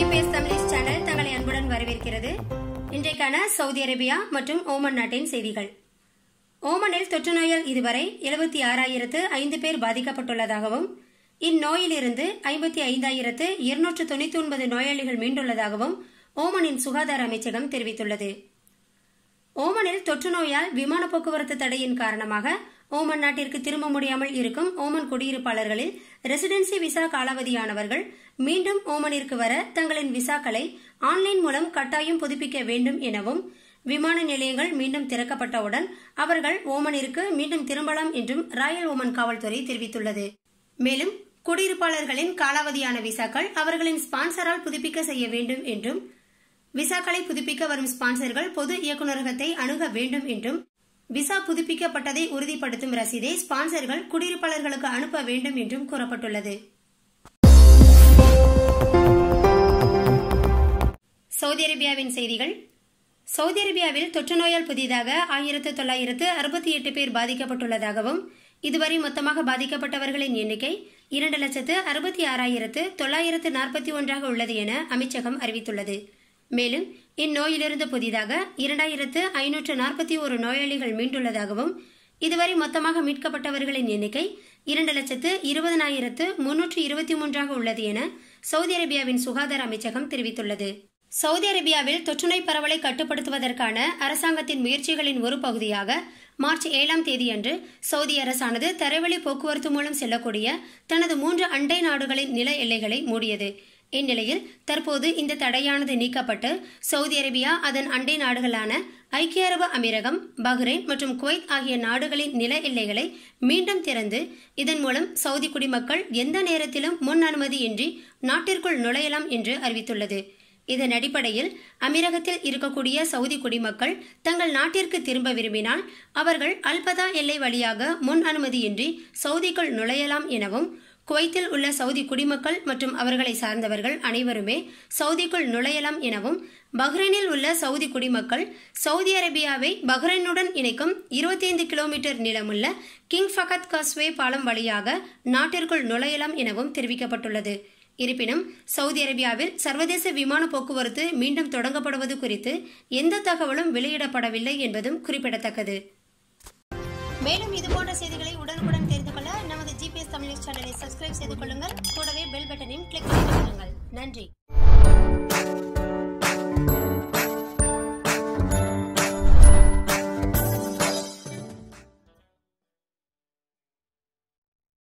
GPS Tamil channel தங்களை அன்புடன் வரவேற்கிறது இன்றைக்கான சவுதி அரேபியா மற்றும் ஓமன் நாட்டின் செய்திகள் ஓமனில் தொற்று நோயால் இதுவரை எழுபத்தி ஆறாயிரத்து ஐந்து பேர் பாதிக்கப்பட்டுள்ளதாகவும் இந்நோயிலிருந்து ஐம்பத்தி ஐந்தாயிரத்து இருநூற்று தொன்னூத்தி ஒன்பது நோயாளிகள் மீண்டுள்ளதாகவும் ஓமனின் சுகாதார அமைச்சகம் தெரிவித்துள்ளது ஓமனில் தொற்று நோயால் விமான போக்குவரத்து தடையின் காரணமாக ஓமன் நாட்டிற்கு திரும்ப முடியாமல் இருக்கும் ஓமன் குடியிருப்பாளர்களில் ரெசிடென்சி விசா காலாவதியானவர்கள் மீண்டும் ஓமனிற்கு வர தங்களின் விசாக்களை ஆன்லைன் மூலம் கட்டாயம் புதுப்பிக்க வேண்டும் எனவும் விமான நிலையங்கள் மீண்டும் திறக்கப்பட்டவுடன் அவர்கள் ஓமனிற்கு மீண்டும் திரும்பலாம் என்றும் ராயல் ஓமன் காவல்துறை தெரிவித்துள்ளது மேலும் குடியிருப்பாளர்களின் காலாவதியான விசாக்கள் அவர்களின் ஸ்பான்சரால் புதுப்பிக்க செய்ய வேண்டும் என்றும் விசாக்களை புதுப்பிக்க வரும் ஸ்பான்சர்கள் பொது இயக்குநரகத்தை அணுக வேண்டும் என்றும் விசா புதுப்பிக்கப்பட்டதை உறுதிப்படுத்தும் ரசீதை ஸ்பான்சர்கள் குடியிருப்பாளர்களுக்கு அனுப்ப வேண்டும் என்றும் கூறப்பட்டுள்ளது சவுதி அரேபியாவின் செய்திகள் சவுதி அரேபியாவில் தொற்று நோயால் புதிதாக ஆயிரத்து தொள்ளாயிரத்து அறுபத்தி எட்டு பேர் பாதிக்கப்பட்டுள்ளதாகவும் இதுவரை மொத்தமாக பாதிக்கப்பட்டவர்களின் எண்ணிக்கை இரண்டு லட்சத்து அறுபத்தி ஆறாயிரத்து தொள்ளாயிரத்து நாற்பத்தி ஒன்றாக உள்ளது என அமைச்சகம் அறிவித்துள்ளது மேலும் இந்நோயிலிருந்து புதிதாக இரண்டாயிரத்து ஐநூற்று நாற்பத்தி ஒரு நோயாளிகள் மீண்டுள்ளதாகவும் இதுவரை மொத்தமாக மீட்கப்பட்டவர்களின் எண்ணிக்கை இரண்டு லட்சத்து இருபதனாயிரத்து முன்னூற்று இருபத்தி மூன்றாக உள்ளது என சவுதி அரேபியாவின் சுகாதார அமைச்சகம் தெரிவித்துள்ளது சவுதி அரேபியாவில் தொற்றுநோய் பரவலை கட்டுப்படுத்துவதற்கான அரசாங்கத்தின் முயற்சிகளின் ஒரு பகுதியாக மார்ச் ஏழாம் தேதியன்று சவுதி அரசானது தரைவழி போக்குவரத்து மூலம் செல்லக்கூடிய தனது மூன்று அண்டை நாடுகளின் நில எல்லைகளை மூடியது இந்நிலையில் தற்போது இந்த தடையானது நீக்கப்பட்டு சவுதி அரேபியா அதன் அண்டை நாடுகளான ஐக்கிய அரபு அமீரகம் பஹ்ரைன் மற்றும் குவைத் ஆகிய நாடுகளின் நில எல்லைகளை மீண்டும் திறந்து இதன் மூலம் சவுதி குடிமக்கள் எந்த நேரத்திலும் முன் அனுமதியின்றி நாட்டிற்குள் நுழையலாம் என்று அறிவித்துள்ளது இதன் அடிப்படையில் அமீரகத்தில் இருக்கக்கூடிய சவுதி குடிமக்கள் தங்கள் நாட்டிற்கு திரும்ப விரும்பினால் அவர்கள் அல்பதா எல்லை வழியாக முன் அனுமதியின்றி சவுதிக்குள் நுழையலாம் எனவும் குவைத்தில் உள்ள சவுதி குடிமக்கள் மற்றும் அவர்களை சார்ந்தவர்கள் அனைவருமே சவுதிக்குள் நுழையலாம் எனவும் பஹ்ரைனில் உள்ள சவுதி குடிமக்கள் சவுதி அரேபியாவை பஹ்ரைனுடன் இணைக்கும் இருபத்தி ஐந்து கிலோமீட்டர் நீளமுள்ள கிங் ஃபகத் கஸ்வே பாலம் வழியாக நாட்டிற்குள் நுழையலாம் எனவும் தெரிவிக்கப்பட்டுள்ளது இருப்பினும் சவுதி அரேபியாவில் சர்வதேச விமான போக்குவரத்து மீண்டும் தொடங்கப்படுவது குறித்து எந்த தகவலும் வெளியிடப்படவில்லை என்பதும் குறிப்பிடத்தக்கது மேலும் இதுபோன்ற செய்திகளை உடனுக்குடன் தமிழ் சேனலை சப்ஸ்கிரைப் செய்து கொள்ளுங்கள் கூடவே பெல் பட்டனையும் கிளிக் பண்ணி கொள்ளுங்கள் நன்றி